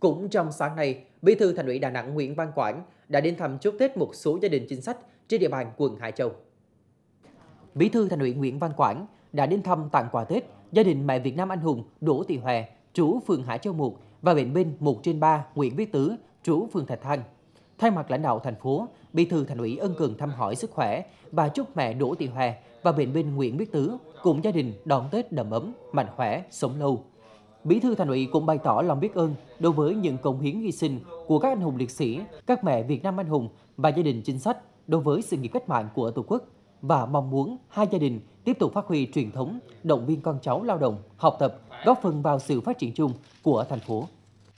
Cũng trong sáng nay, Bí thư Thành ủy Đà Nẵng Nguyễn Văn Quảng đã đến thăm chúc Tết một số gia đình chính sách trên địa bàn quận Hải Châu. Bí thư Thành ủy Nguyễn Văn Quảng đã đến thăm tặng quà Tết gia đình mẹ Việt Nam anh hùng Đỗ Thị Hòe, trú phường Hải Châu 1 và bệnh binh 1 trên 3 Nguyễn Viết Tứ, trú phường Thạch Thang. Thay mặt lãnh đạo thành phố, Bí thư Thành ủy ân cần thăm hỏi sức khỏe và chúc mẹ Đỗ Thị Hòe và bệnh binh Nguyễn Viết Tứ cùng gia đình đón Tết đầm ấm, mạnh khỏe, sống lâu. Bí thư Thành ủy cũng bày tỏ lòng biết ơn đối với những công hiến hy sinh của các anh hùng liệt sĩ, các mẹ Việt Nam anh hùng và gia đình chính sách đối với sự nghiệp cách mạng của Tổ quốc và mong muốn hai gia đình tiếp tục phát huy truyền thống động viên con cháu lao động, học tập, góp phần vào sự phát triển chung của thành phố.